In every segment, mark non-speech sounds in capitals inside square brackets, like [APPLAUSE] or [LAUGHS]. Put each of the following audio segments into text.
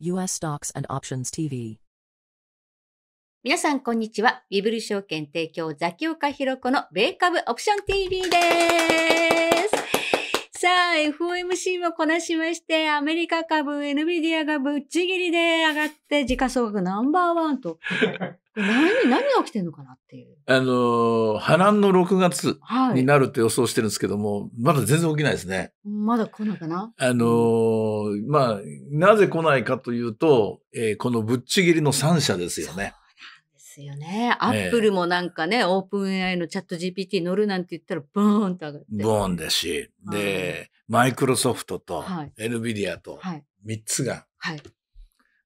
US Stocks and Options TV 皆さんこんにちは。ビブル証券提供ザキオカヒロコの米株オプション TV です。さあ、FOMC もこなしまして、アメリカ株、NVIDIA がぶっちぎりで上がって、時価総額ナンバーワンと。[LAUGHS] 何、何が起きてるのかなっていう。あの、波乱の6月になるって予想してるんですけども、はい、まだ全然起きないですね。まだ来ないかなあの、まあ、なぜ来ないかというと、えー、このぶっちぎりの3社ですよね。ですよね。アップルもなんかね、えー、オープン AI のチャット GPT 乗るなんて言ったら、ボーンと上がって。ボーンだし、で、マイクロソフトと、エヌビディアと、3つが、はい、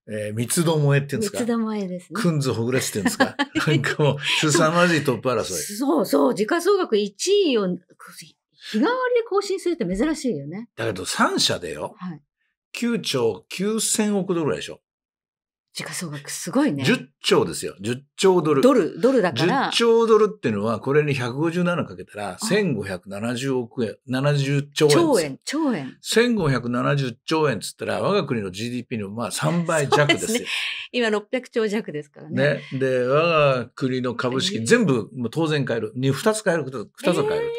えー、三つどもえっていうんですか三つどもえですね。くんずほぐれっていうんですかなんかもう、凄まじいトップ争い。そうそう、時価総額1位を、日替わりで更新するって珍しいよね。だけど3社でよ、はい、9兆9000億ドルぐらいでしょ。時価総額すごいね。10兆ですよ。10兆ドル。ドル、ドルだから。10兆ドルっていうのは、これに157かけたら、1570億円、70兆円。兆円、兆円。1570兆円っつったら、我が国の GDP のまあ3倍弱ですよ。すね、今600兆弱ですからね。ね。で、我が国の株式全部、もう当然買える。2つ買える、2つ買える。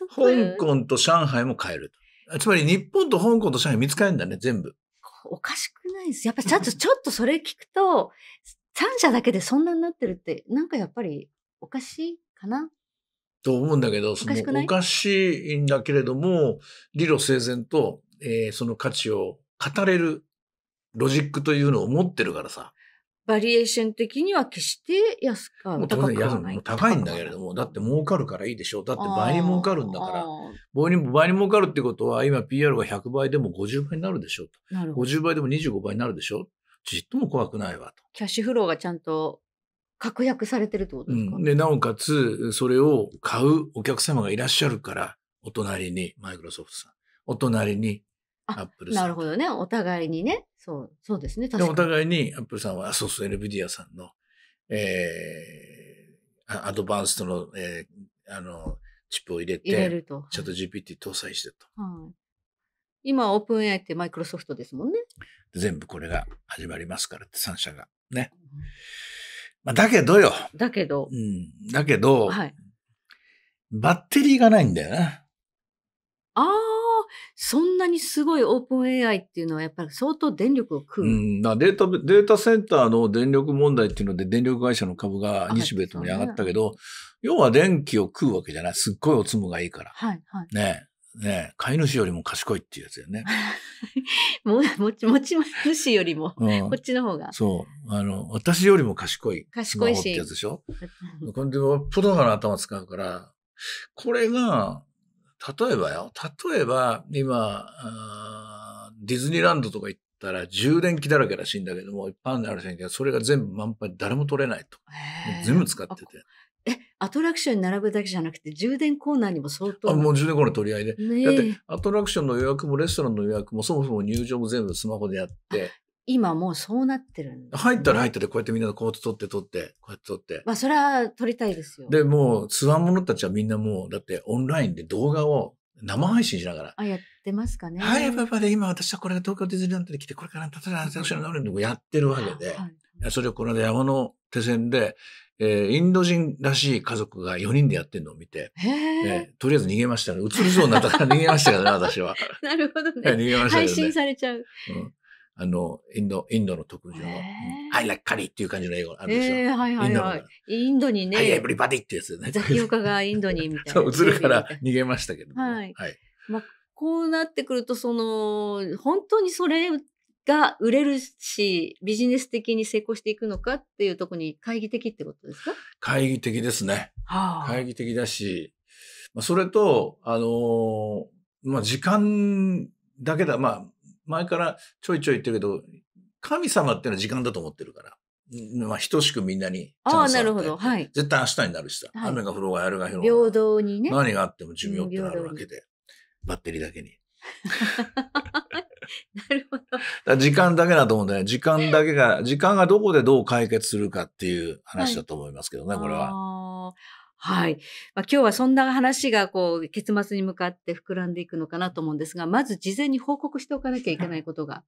えー、香港と上海も買える。つまり日本と香港と上海見つかるんだね、全部。おかしくないです。やっぱちゃんと、[LAUGHS] ちょっとそれ聞くと、三社だけでそんなになってるって、なんかやっぱりおかしいかなと思うんだけど、そのおかしいんだけれども、理路整然と、えー、その価値を語れるロジックというのを持ってるからさ。バリエーション的には決して安くは高ない。高いんだけれども、だって儲かるからいいでしょう。だって倍に儲かるんだから、倍に倍に儲かるってことは、今 PR が100倍でも50倍になるでしょうと。なるほど50倍でも25倍になるでしょう。ちっとも怖くないわと。キャッシュフローがちゃんと確約されてるってことですか、うん、でなおかつ、それを買うお客様がいらっしゃるから、お隣に、マイクロソフトさん、お隣にアップルさん。なるほどね。お互いにね。そう、そうですね。確かに。お互いに、アップルさんは、そうそう、エルビディアさんの、えー、アドバンストの、えー、あの、チップを入れて、れチャット GPT 搭載してと。はい、今、オープン AI ってマイクロソフトですもんね。全部これが始まりますからって、3社が。ね。うん、まあ、だけどよ。だけど。うん。だけど、はい、バッテリーがないんだよな。ああ。そんなにすごいオープン AI っていうのはやっぱり相当電力を食う。うん、なデータ、データセンターの電力問題っていうので電力会社の株が日米ともに上がったけど、ね、要は電気を食うわけじゃない。すっごいおつむがいいから。はいはい。ねね飼い主よりも賢いっていうやつよね。[LAUGHS] も、もち、もち主よりも、うん、こっちの方が。そう。あの、私よりも賢い。賢いし。ってやつでしょ。これで、プロの頭使うから、これが、例えばよ、例えば今、ディズニーランドとか行ったら充電器だらけらしいんだけども、一般のあるせんけど、それが全部満杯誰も取れないと。全部使ってて。え、アトラクションに並ぶだけじゃなくて、充電コーナーにも相当。あ、もう充電コーナー取り合いで。ね、だって、アトラクションの予約もレストランの予約も、そもそも入場も全部スマホでやって。今もうそうなってるんです、ね、入ったら入ったで、こうやってみんなコート取って取って、こうやって取って。まあ、それは取りたいですよ。で、もう、つわものたちはみんなもう、だってオンラインで動画を生配信しながら。あ、やってますかね。はい、やっぱり今私はこれが東京ディズニーランドに来て、これから例えば私のノもやってるわけで、はい、それをこの間山の手線で、えー、インド人らしい家族が4人でやってるのを見て、えー、とりあえず逃げましたね。映りそうになったから逃げましたからね、私は。[LAUGHS] なるほどね。[LAUGHS] 逃げましたね。配信されちゃう。うんあの、インド、インドの特徴の、I like curry っていう感じの英語あるでしょ。はいはいはい。インドにね。はい、エブリバディってやつよね。キオカがインドにみたいな。そう、映るから逃げましたけど、はい。はい。まあ、こうなってくると、その、本当にそれが売れるし、ビジネス的に成功していくのかっていうとこに、懐疑的ってことですか懐疑的ですね。はあ、懐疑的だし、まあ、それと、あのー、まあ、時間だけだ、まあ、前からちょいちょい言ってるけど、神様っていうのは時間だと思ってるから。まあ、等しくみんなにああ、なるほど。はい。絶対明日になるしさ。はい、雨が降ろうがやるが降ろうが。平等にね。何があっても寿命ってなるわけで。バッテリーだけに。[LAUGHS] なるほど。時間だけだと思うんだよね。時間だけが、[LAUGHS] 時間がどこでどう解決するかっていう話だと思いますけどね、はい、これは。はい。まあ、今日はそんな話が、こう、結末に向かって膨らんでいくのかなと思うんですが、まず事前に報告しておかなきゃいけないことが。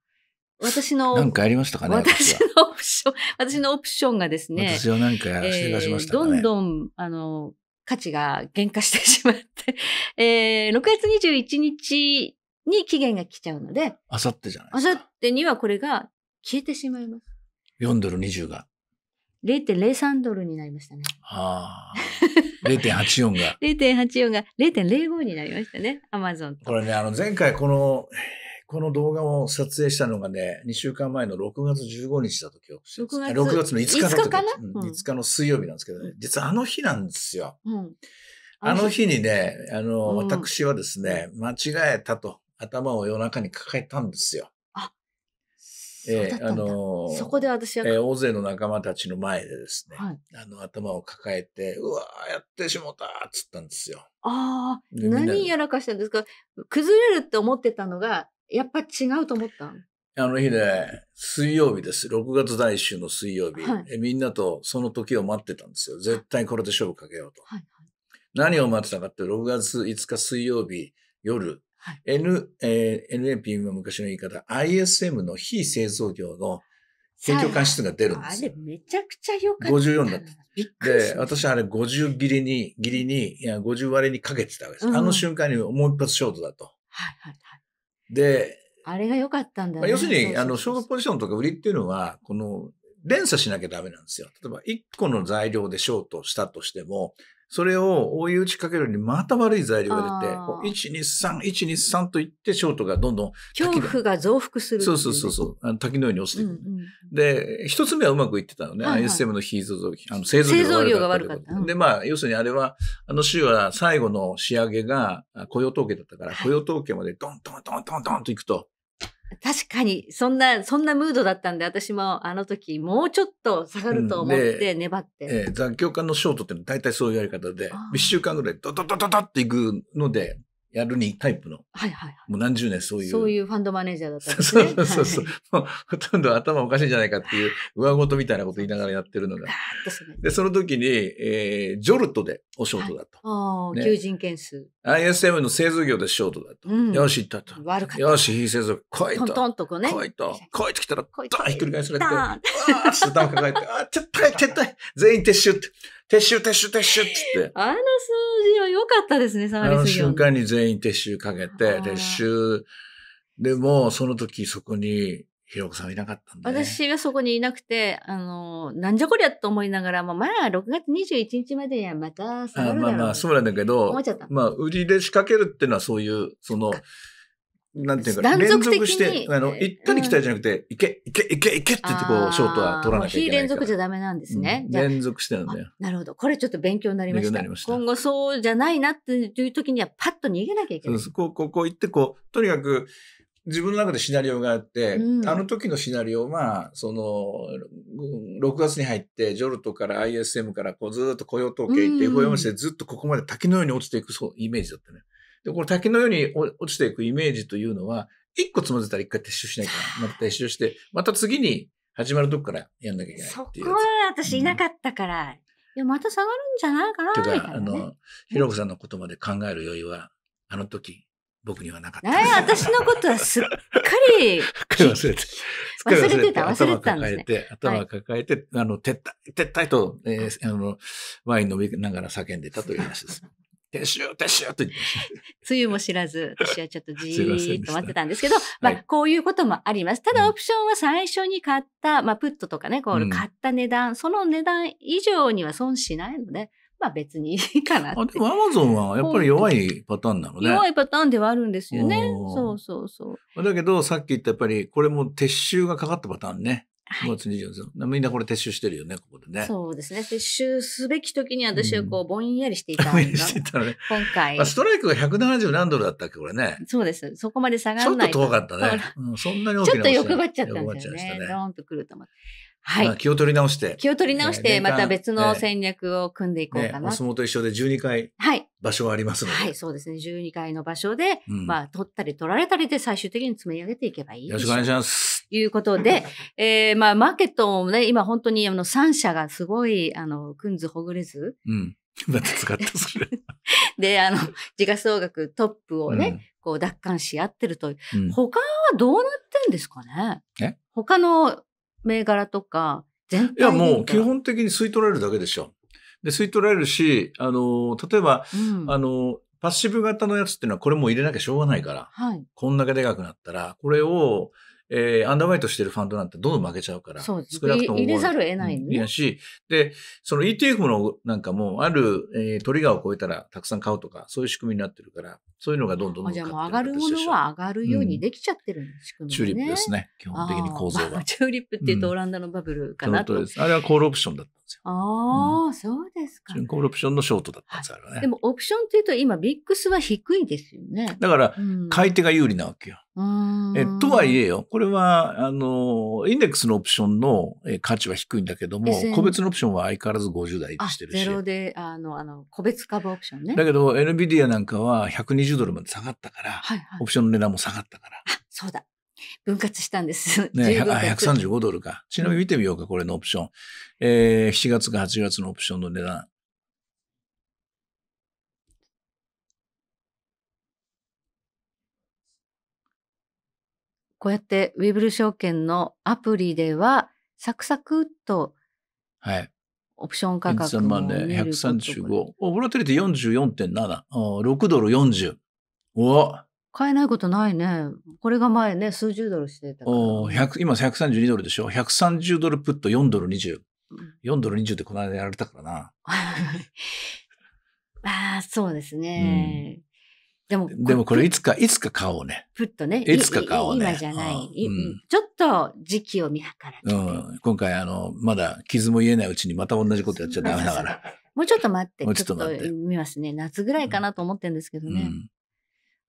私の、なんかありましたかね私のオプション、私のオプションがですね、私は何かやらせて出しました、ねえー、どんどん、あの、価値が減価してしまって、えー、6月21日に期限が来ちゃうので、あさってじゃないですか。あさってにはこれが消えてしまいます。4ドル20が。0.03ドルになりましたね。ああ。0.84が。0.84 [LAUGHS] が0.05になりましたね。アマゾンこれね、あの、前回この、この動画を撮影したのがね、2週間前の6月15日だと記憶して6月の5日だと日かな、うん、?5 日の水曜日なんですけどね。実はあの日なんですよ。うん、あの日にね、あの、うん、私はですね、間違えたと頭を夜中に抱えたんですよ。えー、あのそこで私は、えー、大勢の仲間たちの前でですね、はい、あの頭を抱えて「うわやってしもた」っつったんですよ。ああ何やらかしたんですか崩れるって思ってたのがやっぱ違うと思ったあの日ね水曜日です6月第1週の水曜日、はい、えみんなとその時を待ってたんですよ絶対これで勝負かけようと。はいはい、何を待ってたかって6月5日水曜日夜はい、N、えー、NAPM 昔の言い方、ISM の非製造業の選挙官室が出るんですよ。あれめちゃくちゃ良かった。54だった。で、私あれ50切りに、切りに、いや50割にかけてたわけです。うん、あの瞬間にもう一発ショートだと。はいはいはい。で、あれが良かったんだね。まあ、要するに、あの、ショートポジションとか売りっていうのは、この、連鎖しなきゃダメなんですよ。例えば、1個の材料でショートしたとしても、それを追い打ちかけるのにまた悪い材料が出て、123、123と言ってショートがどんどん。恐怖が増幅する、そうそうそうそうあの。滝のように落ちていく。うんうん、で、一つ目はうまくいってたのね。はいはい、ISM の非造あの製造業が悪かった。で、まあ、要するにあれは、あの週は最後の仕上げが雇用統計だったから、雇用統計までドンドンドンドンドンといくと。確かに、そんな、そんなムードだったんで、私もあの時、もうちょっと下がると思って粘って。うん、えー、残響家のショートってのは大体そういうやり方で、1週間ぐらいドドドドドっていくので、やるにタイプの。はいはい、もう何十年そういう。そういうファンドマネージャーだったんですね。そうそうそうそう、ほとんど頭おかしいんじゃないかっていう、上ごとみたいなこと言いながらやってるのが。で、その時に、えー、ジョルトでおショートだと。ああ、求人件数。ISM の製造業でショートだと。よし、行ったと。悪かった。よし、非製造来いと。トントンとこね。来いと。来いと来たら、ドンひっくり返されて、あーっと頭抱えて、あー、撤退、撤全員撤収って。撤収、撤収、撤収っつって。あの数字は良かったですね、サービス業。あの瞬間に全員撤収かけて、撤収。でも、その時そこに、ひろこさんいなかったんだ、ね、私はそこにいなくて、あの、なんじゃこりゃと思いながら、まあ、まあ、6月21日までにはまた下がるだろう、ね、あまあまあ、そうなんだけど、まあ、売りで仕掛けるっていうのはそういう、その、なんていうか、連続して、あの、行ったり来たりじゃなくて、行け、行け、行け、行けって言ってこう、ショートは取らなきゃいけない。非連続じゃダメなんですね。連続してるんだよ。なるほど。これちょっと勉強になりました。今後そうじゃないなっていう時には、パッと逃げなきゃいけない。そうこう、こう、こう行って、こう、とにかく、自分の中でシナリオがあって、あの時のシナリオは、その、6月に入って、ジョルトから ISM からこうずっと雇用統計行って、FOMC でずっとここまで滝のように落ちていくそうイメージだったね。で、これ滝のように落ちていくイメージというのは、一個つまずいたら一回撤収しないゃ、また撤収して、また次に始まるとこからやんなきゃいけないそこは私いなかったから、うん、また下がるんじゃないかな、ね、とか、あの、ひろこさんのことまで考える余裕は、あの時、僕にはなかった。私のことはすっかり。[LAUGHS] 忘れて。忘れてた、忘れてたんです、ね、頭抱えて、頭抱えて、はい、あの、撤退、撤退と、えー、あの、ワイン飲みながら叫んでたという話です。撤収撤収て言ってつゆも知らず、私はちょっとじーっと待ってたんですけど、まあ、こういうこともあります。ただ、オプションは最初に買った、まあ、プットとかね、こう、買った値段、その値段以上には損しないので、まあ別にいいかなあ、でもアマゾンはやっぱり弱いパターンなのね。弱いパターンではあるんですよね。そうそうそう。だけど、さっき言ったやっぱり、これも撤収がかかったパターンね。5月24日、はい、みんなこれ撤収してるよね、ここでね。そうですね。撤収すべき時に私はこう、ぼんやりしていた、ん。ぼんしてたね。今回。まあ、ストライクが170何ドルだったっけ、これね。そうです。そこまで下がらないと。ちょっと遠かったね。うん、そんなに大きなちょっと欲張っちゃったんですよね。ドーンとくると思って。はい、まあ。気を取り直して。気を取り直して、また別の戦略を組んでいこうかな。ね、お相撲と一緒で12回。はい。場所はありますので、はい。はい、そうですね。12回の場所で、うん、まあ、取ったり取られたりで最終的に積み上げていけばいい。よろしくお願いします。いうことで、[LAUGHS] えー、まあ、マーケットもね、今本当にあの3社がすごい、あの、くんずほぐれず。うん。[LAUGHS] また使った、それ。[LAUGHS] で、あの、総額トップをね、うん、こう奪還し合ってるとうん、他はどうなってんですかねえ他の銘柄とか、全体いや、もう基本的に吸い取られるだけでしょ。で、吸い取られるし、あの、例えば、うん、あの、パッシブ型のやつっていうのはこれも入れなきゃしょうがないから、はい、こんだけでかくなったら、これを、えー、アンダーマイトしてるファンドなんてどんどん負けちゃうから。そうです。少なくとも。入れざるを得ない、ね。いやし、で、その ETF のなんかも、ある、えー、トリガーを超えたらたくさん買うとか、そういう仕組みになってるから、そういうのがどんどんどんじゃあもう上がるものは上がるようにできちゃってる、うん、仕組み、ね、チューリップですね。基本的に構造が。まあ、チューリップって言うとオランダのバブルかなと。うん、あれはコールオプションだったんですよ。ああ、うん、そうですか、ね、コールオプションのショートだったんです、からね。でもオプションっていうと今、ビックスは低いですよね。だから、買い手が有利なわけよ。えとはいえよ、これは、あの、インデックスのオプションの価値は低いんだけども、SN、個別のオプションは相変わらず50台してるし。ゼロで、あの、あの、個別株オプションね。だけど、NVIDIA なんかは120ドルまで下がったから、はいはい、オプションの値段も下がったから。あ、そうだ。分割したんです。ね、135ドルか。ちなみに見てみようか、これのオプション。えー、7月か8月のオプションの値段。こうやってウェブル証券のアプリでは、サクサクっと、はい。オプション価格が。見ること、ね、135。お、ボラテリティ44.7。6ドル40。お買えないことないね。これが前ね、数十ドルしてたから。お今132ドルでしょ。130ドルプット4ドル20。4ドル20ってこの間やられたからな。あ [LAUGHS] あ、そうですね。うんでも、でもこれいつか、いつか買おうね。ふっとね。いつか買おうね。今じゃない。うん、ちょっと時期を見計らって、うん。今回、あの、まだ傷も言えないうちにまた同じことやっちゃダメだから。もうちょっと待って。もうちょっと待って。見ますね。夏ぐらいかなと思ってるんですけどね。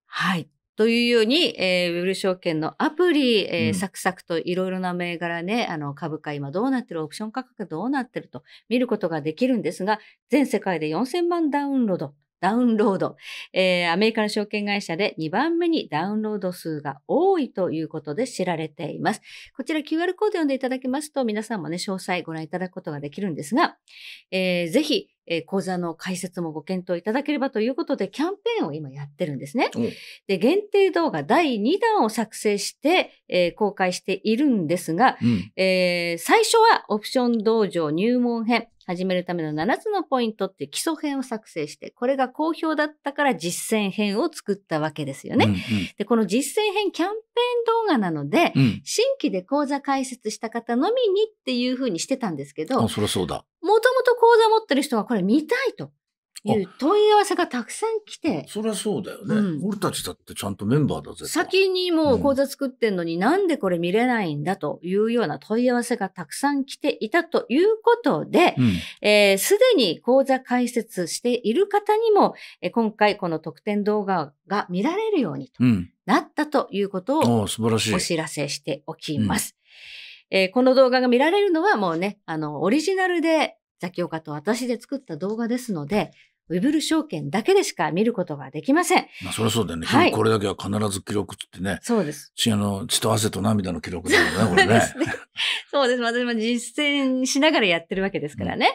はい。というように、えー、ウェル証券のアプリ、えー、サクサクといろいろな銘柄ね、あの、株価今どうなってる、オプション価格どうなってると見ることができるんですが、全世界で4000万ダウンロード。ダウンロード、えー、アメリカの証券会社で2番目にダウンロード数が多いということで知られています。こちら QR コード読んでいただきますと皆さんもね、詳細ご覧いただくことができるんですが、えー、ぜひえー、講座の解説もご検討いただければということで、キャンペーンを今やってるんですね。うん、で、限定動画第2弾を作成して、えー、公開しているんですが、うん、えー、最初はオプション道場入門編、始めるための7つのポイントって基礎編を作成して、これが好評だったから実践編を作ったわけですよね。うんうん、で、この実践編キャンペーン動画なので、うん、新規で講座解説した方のみにっていうふうにしてたんですけど、もともと講座持ってる人がこれ見たいと。いう問い合わせがたくさん来て。そりゃそうだよね、うん、俺たちだってちゃんとメンバーだぜ。先にもう講座作ってんのに、うん、なんでこれ見れないんだというような問い合わせがたくさん来ていたということで、す、うん、で、えー、に講座開設している方にも、えー、今回この特典動画が見られるようになったということを素晴らしいお知らせしておきます。えー、この動画が見られるのはもうね、あの、オリジナルでザキオカと私で作った動画ですので、ウェブル証券だけでしか見ることができません。まあ、そりゃそうだよね。はい、これだけは必ず記録ってね。そうです。血の血と汗と涙の記録だよね、これね。[LAUGHS] そうです、ね、私も実践しながらやってるわけですからね。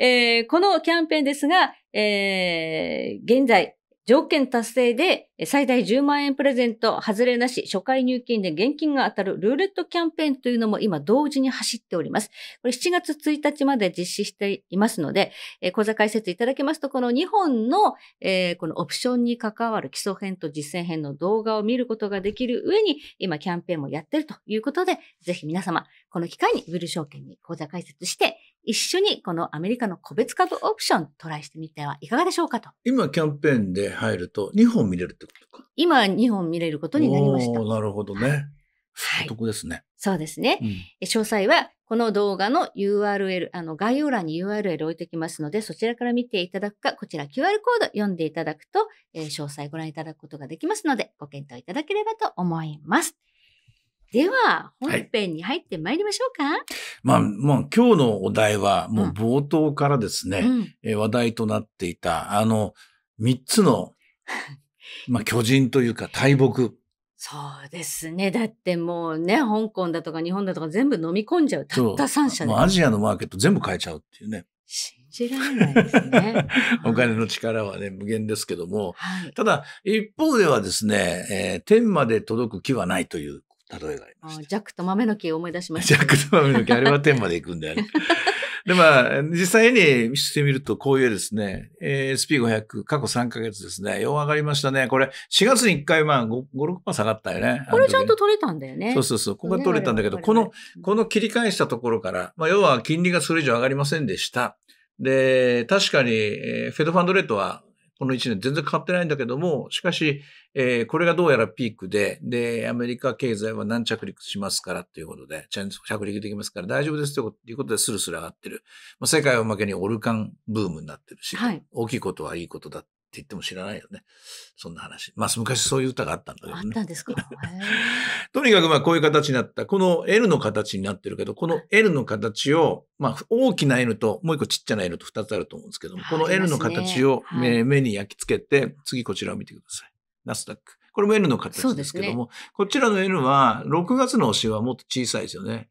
うん、えー、このキャンペーンですが、えー、現在、条件達成で最大10万円プレゼント、外れなし、初回入金で現金が当たるルーレットキャンペーンというのも今同時に走っております。これ7月1日まで実施していますので、えー、講座解説いただけますと、この2本の、えー、このオプションに関わる基礎編と実践編の動画を見ることができる上に、今キャンペーンもやってるということで、ぜひ皆様、この機会にウィル証券に講座解説して、一緒にこのアメリカの個別株オプショントライしてみてはいかがでしょうかと。今キャンペーンで入ると2本見れるってことか。今2本見れることになりました。なるほどね。はい。得ですね。そうですね、うん、詳細はこの動画の URL、あの概要欄に URL 置いておきますので、そちらから見ていただくか、こちら QR コード読んでいただくと、えー、詳細ご覧いただくことができますので、ご検討いただければと思います。では、本編に入ってまいりましょうか。はい、まあ、もう今日のお題は、もう冒頭からですね、うんえ話題となっていた、あの、三つの、[LAUGHS] まあ、巨人というか大木。そうですね。だってもうね、香港だとか日本だとか全部飲み込んじゃう。たった3社で。もうアジアのマーケット全部変えちゃうっていうね。信じられないですね。[LAUGHS] お金の力はね、無限ですけども。はい、ただ、一方ではですね、えー、天まで届く気はないという例えがありました。ジャックと豆の木を思い出しました、ね、ジャックと豆の木、あれは [LAUGHS] 天まで行くんだよね。で、まあ、実際にしてみると、こういうですね、え SP500、過去3ヶ月ですね、よう上がりましたね。これ、4月に1回、まあ、5、6%下がったよね。これちゃんと取れたんだよね。そうそうそう。ここが取れたんだけど、この、この切り返したところから、まあ、要は金利がそれ以上上がりませんでした。で、確かに、えフェドファンドレートはこの1年全然変わってないんだけども、しかし、えー、これがどうやらピークで、で、アメリカ経済は何着陸しますからということで、着陸できますから大丈夫ですということで、スルスル上がってる。まあ、世界を負けにオルカンブームになってるし、はい、大きいことはいいことだって言っても知らないよね。そんな話。まあ、昔そういう歌があったんだけどね。あったんですか。[LAUGHS] とにかくまあ、こういう形になった。この L の形になってるけど、この L の形を、まあ、大きな N と、もう一個ちっちゃな N と二つあると思うんですけども、この L の形を目,、目に焼き付けて、次こちらを見てください。ナスダック。これも N の形ですけども、ね、こちらの N は、6月の星はもっと小さいですよね。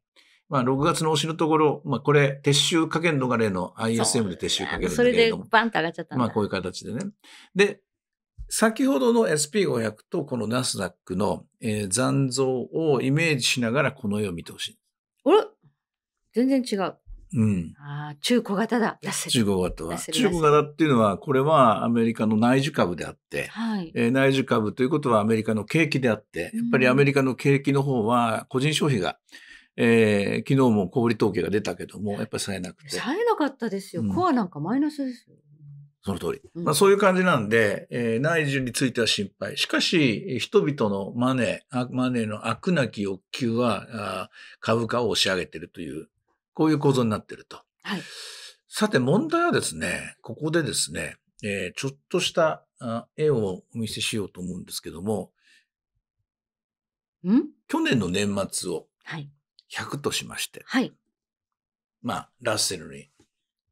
まあ、6月の推しのところ、まあ、これ、撤収かけんのが例の ISM で撤収かけるんだけれども。それでバンと上がっちゃったまあ、こういう形でね。で、先ほどの SP500 とこのナスダックの、えー、残像をイメージしながらこの絵を見てほしい。あら全然違う。うん。ああ、中古型だ。中古型は。中古型っていうのは、これはアメリカの内需株であって、はいえー、内需株ということはアメリカの景気であって、やっぱりアメリカの景気の方は個人消費が、うんえー、昨日も小売統計が出たけども、やっぱり冴えなくて。冴えなかったですよ。うん、コアなんかマイナスですよ。その通り。うん、まあそういう感じなんで、えー、内需については心配。しかし、人々のマネー、マネーの悪なき欲求は、あ株価を押し上げているという、こういう構造になっていると。はい。さて問題はですね、ここでですね、えー、ちょっとしたあ絵をお見せしようと思うんですけども、ん去年の年末を、はい、100としまして、はい、まあ、ラッセルに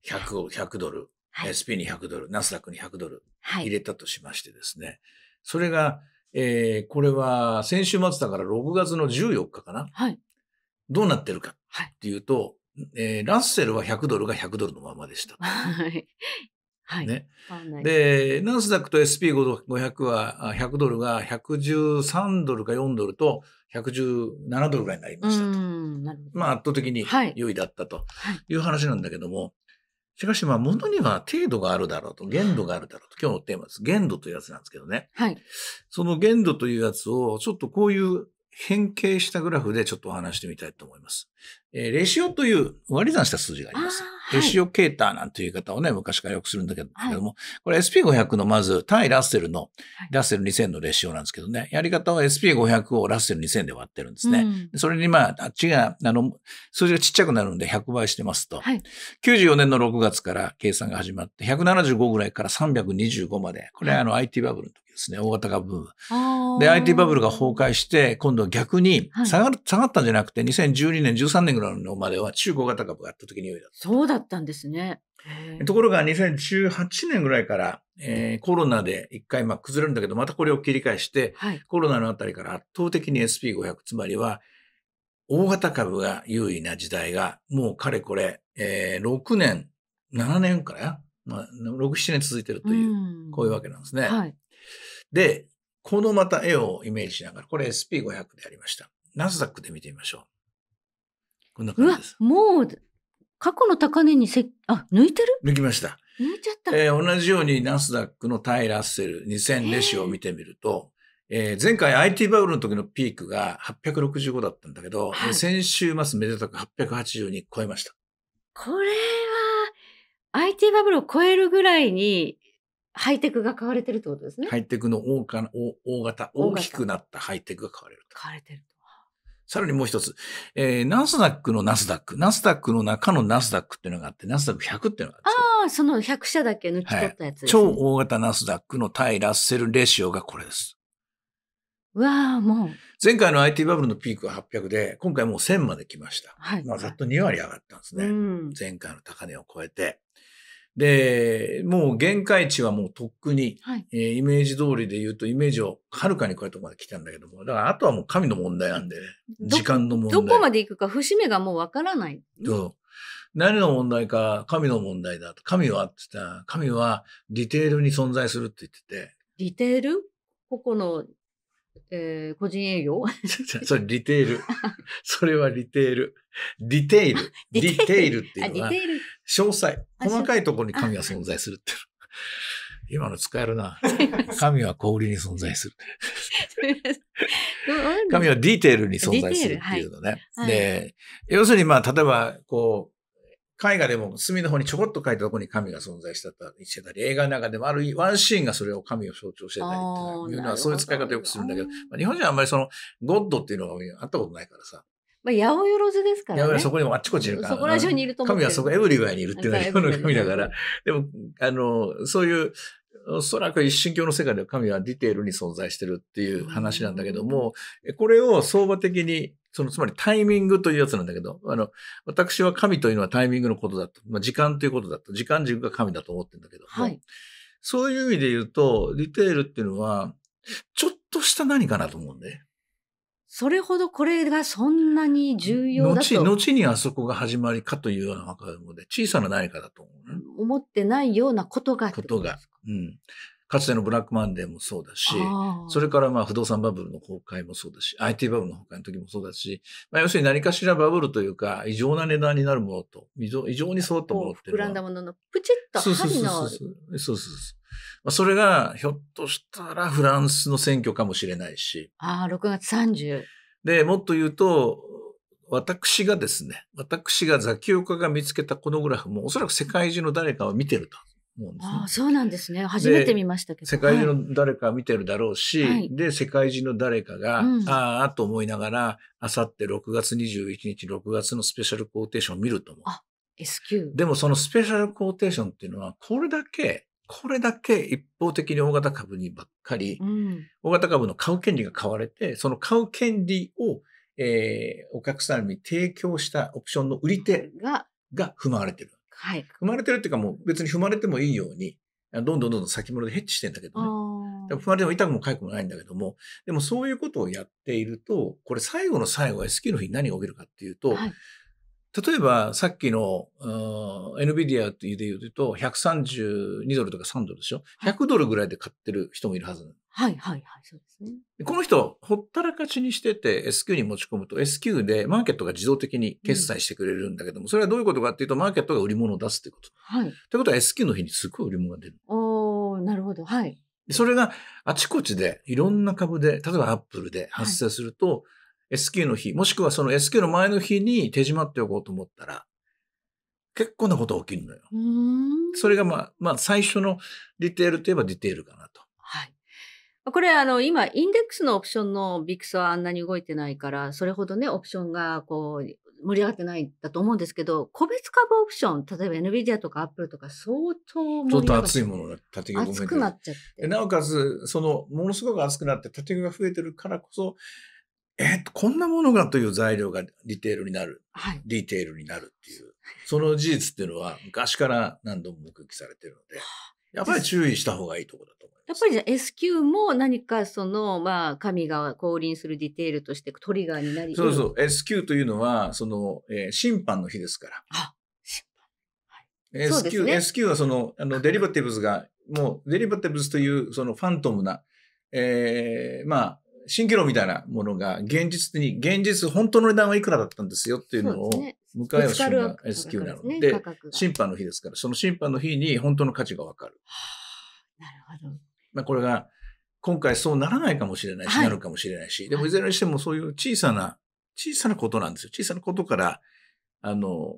100を、100ドル、はい、SP に100ドル、ナスダックに100ドル入れたとしましてですね、はい、それが、えー、これは先週末だから6月の14日かな、はい、どうなってるかっていうと、はい、えー、ラッセルは100ドルが100ドルのままでした。ね。で、ナスダックと SP500 は、100ドルが113ドルか4ドルと、117ドルぐらいになりましたと。まあ、圧倒的に優位だったという話なんだけども、しかし、まあ、物には程度があるだろうと、限度があるだろうと、今日のテーマです。限度というやつなんですけどね。はい。その限度というやつを、ちょっとこういう変形したグラフでちょっとお話してみたいと思います。えー、レシオという割り算した数字があります。はい、レシオケーターなんていう言い方をね、昔からよくするんだけどはい、も、これ SP500 のまず対ラッセルの、ラッセル2000のレシオなんですけどね、やり方は SP500 をラッセル2000で割ってるんですね。うん、それにまあ、あっちが、あの、数字がちっちゃくなるんで100倍してますと、はい、94年の6月から計算が始まって、175ぐらいから325まで、これはあの IT バブルの時ですね、大型株ブーム。で、IT バブルが崩壊して、今度は逆に下が,、下がったんじゃなくて、2012年、13年ムランのまでは中小型株があった時に良いだった。そうだったんですね。ところが2018年ぐらいから、えー、コロナで一回まあ崩れるんだけど、またこれを切り返して、はい、コロナのあたりから圧倒的に SP500、つまりは大型株が優位な時代が、もうかれこれ、えー、6年、7年から、まあ、6、7年続いてるという、うこういうわけなんですね。はい、で、このまた絵をイメージしながら、これ SP500 でありました。ナスダックで見てみましょう。こんな感じです。もう、過去の高値にせ、あ、抜いてる抜きました。抜いちゃった。えー、同じようにナスダックのタイ・ラッセル2000レシオを見てみると、えー、前回 IT バブルの時のピークが865だったんだけど、はい、先週末めでたく880に超えました。これは、IT バブルを超えるぐらいに、ハイテクが買われてるってことですね。ハイテクの大か大大型、大きくなったハイテクが買われると。買われてる。さらにもう一つ、えー、ナスダックのナスダック、ナスダックの中のナスダックっていうのがあって、ナスダック100っていうのがあああ、その100社だけ抜き取ったやつ、ねはい、超大型ナスダックの対ラッセルレシオがこれです。わあ、もう。前回の IT バブルのピークは800で、今回もう1000まで来ました。はい。まあ、ざっと2割上がったんですね。うん、前回の高値を超えて。で、もう限界値はもうとっくに、はい、えー、イメージ通りで言うとイメージをはるかに超えたところまで来たんだけども、だからあとはもう神の問題なんで、時間の問題。どこまで行くか節目がもうわからない、ね。う。何の問題か神の問題だと。神はって言ったら、神はディテールに存在するって言ってて。ディテールここの、えー、個人営業 [LAUGHS] それリテール。それはリテール。[LAUGHS] ディテール。ディテールっていうのは、詳細。細かいところに神は存在するって。[LAUGHS] 今の使えるな。神は氷に存在する。神はディテールに存在するっていうのね。はい、で、要するにまあ、例えば、こう、絵画でも隅の方にちょこっと書いたところに神が存在してたしてたり、映画の中でもあるワンシーンがそれを神を象徴してたりっていうのは、そういう使い方をよくするんだけど、まあ、日本人はあんまりその、ゴッドっていうのがあったことないからさ、まあ、八百万ですからね。そこにもあっちこっちいるから。そこら中にいると思う。神はそこエブリェイにいるっていうのは本の神だから。でも、あの、そういう、おそらく一神教の世界で神はディテールに存在してるっていう話なんだけども、これを相場的に、そのつまりタイミングというやつなんだけど、あの、私は神というのはタイミングのことだと。まあ、時間ということだと。時間軸が神だと思ってるんだけど、はい、そういう意味で言うと、ディテールっていうのは、ちょっとした何かなと思うんで、それほどこれがそんなに重要だと。後にあそこが始まりかというような分かるので、小さな何かだと思う、ね、思ってないようなことがことが。うん。かつてのブラックマンデーもそうだし、それからまあ不動産バブルの崩壊もそうだし、IT バブルの崩壊の時もそうだし、まあ、要するに何かしらバブルというか、異常な値段になるものと、異常異常にそうと思ってる。膨らんだものの、プチッと針の。そうそうそうそう。そうそうそうそれが、ひょっとしたらフランスの選挙かもしれないし。ああ、6月30。で、もっと言うと、私がですね、私がザキオカが見つけたこのグラフも、おそらく世界中の誰かを見てると思うんです、ね、ああ、そうなんですね。初めて見ましたけど。世界中の誰かを見てるだろうし、はい、で、世界中の誰かが、ああ、と思いながら、あさって6月21日、6月のスペシャルコーテーションを見ると思う。あ、SQ。でもそのスペシャルコーテーションっていうのは、これだけこれだけ一方的に大型株にばっかり、うん、大型株の買う権利が買われて、その買う権利を、えー、お客さんに提供したオプションの売り手が踏まわれてる。はい、踏まれてるっていうかもう別に踏まれてもいいように、どんどんどんどん先物でヘッジしてんだけどね。踏まれても痛くも痒くもないんだけども、でもそういうことをやっていると、これ最後の最後 S q の日に何が起きるかっていうと、はい、例えば、さっきの、NVIDIA っていうで言うと、132ドルとか3ドルでしょ ?100 ドルぐらいで買ってる人もいるはず。はいはいはい、そうですね。この人、ほったらかしにしてて SQ に持ち込むと SQ でマーケットが自動的に決済してくれるんだけども、うん、それはどういうことかっていうと、マーケットが売り物を出すってこと。はい。ということは SQ の日にすごい売り物が出る。おー、なるほど。はい。それがあちこちでいろんな株で、例えばアップルで発生すると、はい SQ の日、もしくはその SQ の前の日に手締まっておこうと思ったら、結構なことが起きるのよ。それがまあ、まあ最初のディテールといえばディテールかなと。はい。これあの今インデックスのオプションのビクスはあんなに動いてないからそれほどねオプションがこう盛り上がってないんだと思うんですけど、個別株オプション、例えば NVIDIA とか Apple とか相当ちょっと熱いものが縦が熱くなっちゃって。なおかつ、その、ものすごく熱くなって縦が増えてるからこそ、えこんなものがという材料がリテールになる、はい、リテールになるっていう、その事実っていうのは昔から何度も目撃されてるので、やっぱり注意した方がいいところだと思います。やっぱりじゃ S q も何かその、まあ、神が降臨するディテールとしてトリガーになりそうそう、S q というのは、その、えー、審判の日ですから。あ、審判。はい、S q、ね、はその、あの、デリバティブズが、もう、デリバティブズという、そのファントムな、えー、まあ、蜃気楼みたいなものが現実に、現実、本当の値段はいくらだったんですよっていうのを、向かい合る。瞬間 S q なので、審判の日ですから、その審判の日に本当の価値がわかる。はあ、なるほど。まあこれが、今回そうならないかもしれないし、はい、なるかもしれないし、でもいずれにしてもそういう小さな、小さなことなんですよ。小さなことから、あの、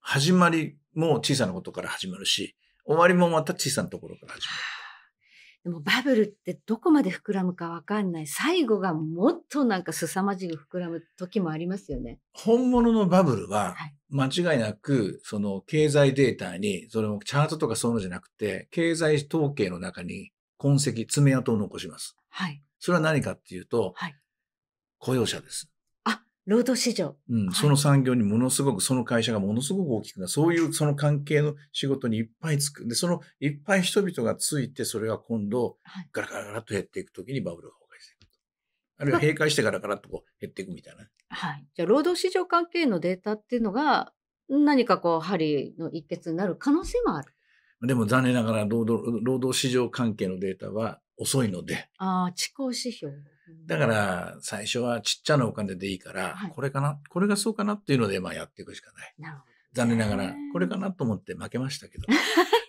始まりも小さなことから始まるし、終わりもまた小さなところから始まる。でもバブルってどこまで膨らむかわかんない。最後がもっとなんか凄まじく膨らむ時もありますよね。本物のバブルは、間違いなく、その経済データに、それもチャートとかそういうのじゃなくて、経済統計の中に痕跡、爪痕を残します。はい。それは何かっていうと、はい、雇用者です。労働市場、うん、その産業にものすごく、その会社がものすごく大きくなそういうその関係の仕事にいっぱいつく。で、そのいっぱい人々がついて、それが今度、ガラガラガラと減っていくときにバブルが崩壊していくと。あるいは閉会してガラガラとこう減っていくみたいな、はい。じゃあ、労働市場関係のデータっていうのが、何かこう、針の一結になる可能性もある。でも残念ながら労働、労働市場関係のデータは遅いので。ああ、遅行指標。だから、最初はちっちゃなお金でいいから、はい、これかな、これがそうかなっていうので、まあやっていくしかない。なるほど。残念ながら、これかなと思って負けましたけど。[LAUGHS]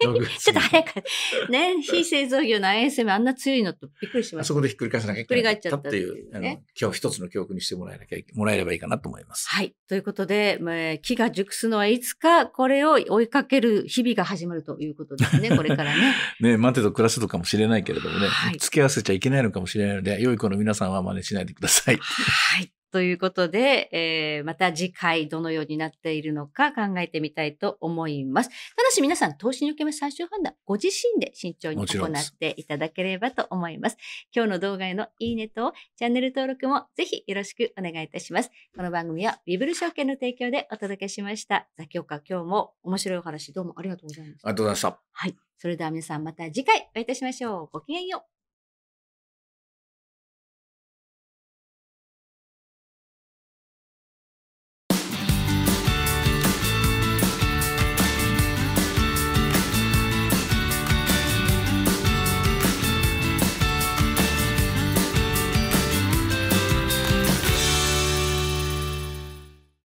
ちょっと早く、ね、[LAUGHS] 非製造業の ISM あんな強いのとびっくりしました。そこでひっくり返さなきゃいけないったっていう、ね、今日一つの教訓にしてもらえなきゃもらえればいいかなと思います。はい。ということで、まあ、木が熟すのはいつか、これを追いかける日々が始まるということですね、[LAUGHS] これからね。ね、待てと暮らせとかもしれないけれどもね、はい、付き合わせちゃいけないのかもしれないので、良い子の皆さんは真似しないでください。はい。ということで、えー、また次回どのようになっているのか考えてみたいと思います。ただし皆さん、投資における最終判断、ご自身で慎重に行っていただければと思います。今日の動画へのいいねとチャンネル登録もぜひよろしくお願いいたします。この番組はビブル証券の提供でお届けしました。ザキオカ、今日も面白いお話どうもありがとうございました。ありがとうございました。はい。それでは皆さんまた次回お会いいたしましょう。ごきげんよう。